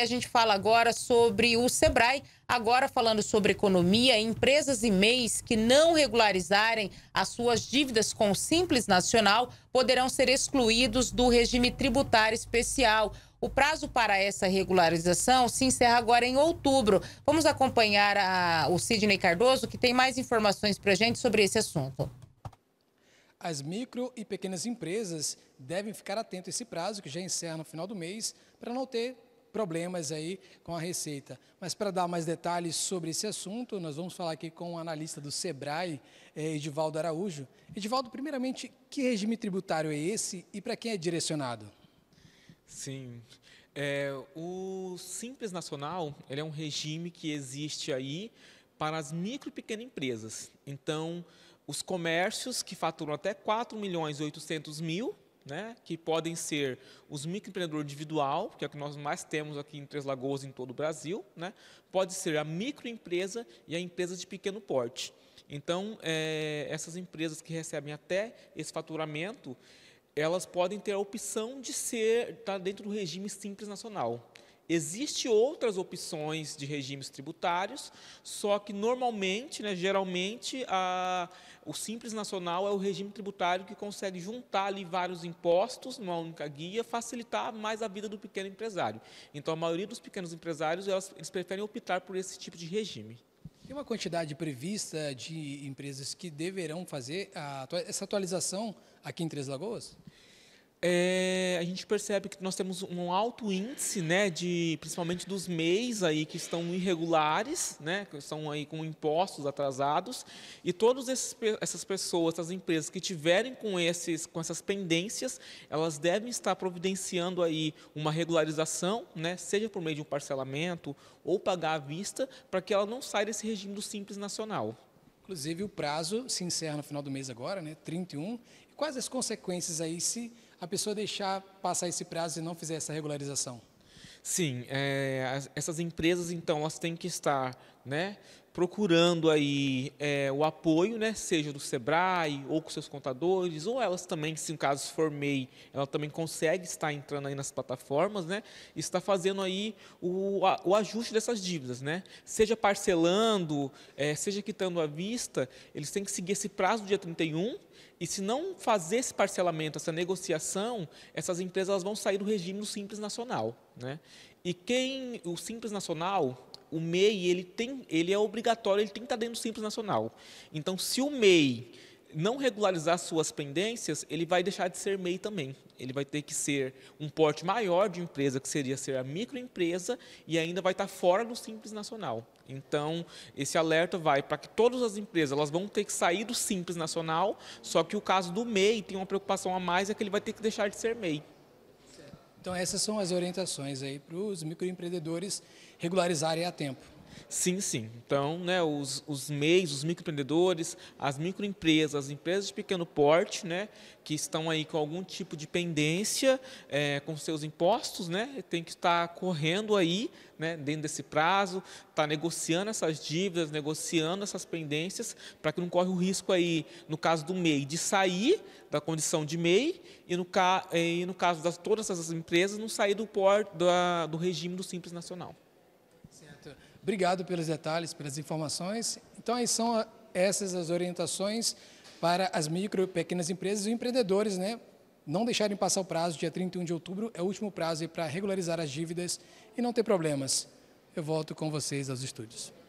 A gente fala agora sobre o Sebrae, agora falando sobre economia, empresas e MEIs que não regularizarem as suas dívidas com o Simples Nacional poderão ser excluídos do regime tributário especial. O prazo para essa regularização se encerra agora em outubro. Vamos acompanhar a, o Sidney Cardoso, que tem mais informações para a gente sobre esse assunto. As micro e pequenas empresas devem ficar atentas a esse prazo, que já encerra no final do mês, para não ter problemas aí com a Receita. Mas para dar mais detalhes sobre esse assunto, nós vamos falar aqui com o um analista do SEBRAE, eh, Edivaldo Araújo. Edivaldo, primeiramente, que regime tributário é esse e para quem é direcionado? Sim. É, o Simples Nacional ele é um regime que existe aí para as micro e pequenas empresas. Então, os comércios que faturam até 4 milhões e 800 mil né, que podem ser os microempreendedor individual, que é o que nós mais temos aqui em Três Lagoas em todo o Brasil, né, pode ser a microempresa e a empresa de pequeno porte. Então, é, essas empresas que recebem até esse faturamento, elas podem ter a opção de ser estar tá dentro do regime simples nacional. Existem outras opções de regimes tributários, só que normalmente, né, geralmente, a, o Simples Nacional é o regime tributário que consegue juntar ali vários impostos numa única guia, facilitar mais a vida do pequeno empresário. Então, a maioria dos pequenos empresários, elas, eles preferem optar por esse tipo de regime. Tem uma quantidade prevista de empresas que deverão fazer a, essa atualização aqui em Três Lagoas? Sim é, a gente percebe que nós temos um alto índice, né, de, principalmente dos MEIs aí que estão irregulares, né, que estão aí com impostos atrasados, e todas essas pessoas, essas empresas que tiverem com, esses, com essas pendências, elas devem estar providenciando aí uma regularização, né, seja por meio de um parcelamento ou pagar à vista, para que ela não saia desse regime do Simples Nacional. Inclusive, o prazo se encerra no final do mês agora, né, 31, e quais as consequências aí se a pessoa deixar passar esse prazo e não fizer essa regularização? Sim, é, essas empresas, então, elas têm que estar né, procurando aí é, o apoio, né, seja do Sebrae ou com seus contadores, ou elas também, se no caso for MEI, ela também consegue estar entrando aí nas plataformas, né, e está fazendo aí o, a, o ajuste dessas dívidas, né, seja parcelando, é, seja quitando à vista, eles têm que seguir esse prazo do dia 31, e se não fazer esse parcelamento, essa negociação, essas empresas vão sair do regime do Simples Nacional, né, e quem, o Simples Nacional, o MEI ele tem, ele é obrigatório, ele tem que estar dentro do Simples Nacional. Então, se o MEI não regularizar suas pendências, ele vai deixar de ser MEI também. Ele vai ter que ser um porte maior de empresa, que seria ser a microempresa, e ainda vai estar fora do Simples Nacional. Então, esse alerta vai para que todas as empresas elas vão ter que sair do Simples Nacional, só que o caso do MEI tem uma preocupação a mais, é que ele vai ter que deixar de ser MEI. Então essas são as orientações aí para os microempreendedores regularizarem a tempo. Sim, sim. Então, né, os, os MEIs, os microempreendedores, as microempresas, as empresas de pequeno porte, né, que estão aí com algum tipo de pendência é, com seus impostos, né, tem que estar correndo aí, né, dentro desse prazo, está negociando essas dívidas, negociando essas pendências, para que não corra o risco aí, no caso do MEI, de sair da condição de MEI e no, ca, e no caso de todas essas empresas, não sair do, da, do regime do Simples Nacional. Obrigado pelos detalhes, pelas informações. Então, aí são ah, essas as orientações para as micro e pequenas empresas e empreendedores, né? Não deixarem passar o prazo, dia 31 de outubro é o último prazo para regularizar as dívidas e não ter problemas. Eu volto com vocês aos estúdios.